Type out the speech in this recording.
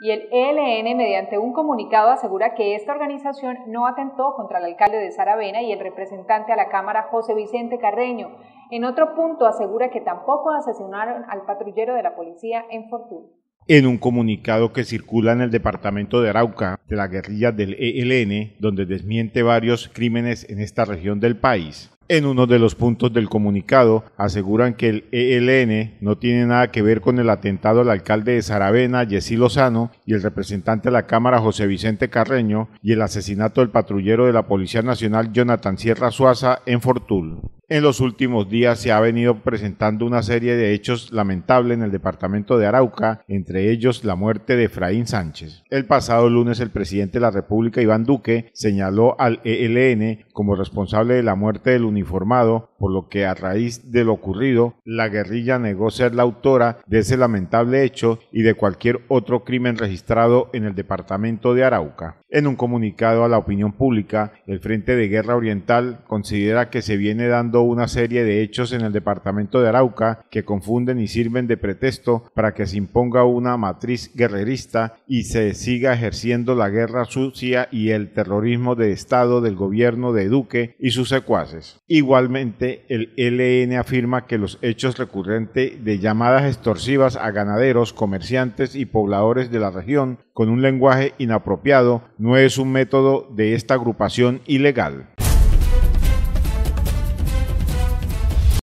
Y el ELN, mediante un comunicado, asegura que esta organización no atentó contra el alcalde de Saravena y el representante a la Cámara, José Vicente Carreño. En otro punto, asegura que tampoco asesinaron al patrullero de la policía en Fortuna. En un comunicado que circula en el departamento de Arauca de la guerrilla del ELN, donde desmiente varios crímenes en esta región del país, en uno de los puntos del comunicado aseguran que el ELN no tiene nada que ver con el atentado al alcalde de Saravena, Yesí Lozano, y el representante de la Cámara, José Vicente Carreño, y el asesinato del patrullero de la Policía Nacional, Jonathan Sierra Suaza, en Fortul. En los últimos días se ha venido presentando una serie de hechos lamentables en el departamento de Arauca, entre ellos la muerte de Efraín Sánchez. El pasado lunes el presidente de la República, Iván Duque, señaló al ELN como responsable de la muerte del Informado por lo que a raíz de lo ocurrido, la guerrilla negó ser la autora de ese lamentable hecho y de cualquier otro crimen registrado en el departamento de Arauca. En un comunicado a la opinión pública, el Frente de Guerra Oriental considera que se viene dando una serie de hechos en el departamento de Arauca que confunden y sirven de pretexto para que se imponga una matriz guerrerista y se siga ejerciendo la guerra sucia y el terrorismo de Estado del gobierno de Duque y sus secuaces. Igualmente, el e LN afirma que los hechos recurrentes de llamadas extorsivas a ganaderos, comerciantes y pobladores de la región con un lenguaje inapropiado no es un método de esta agrupación ilegal.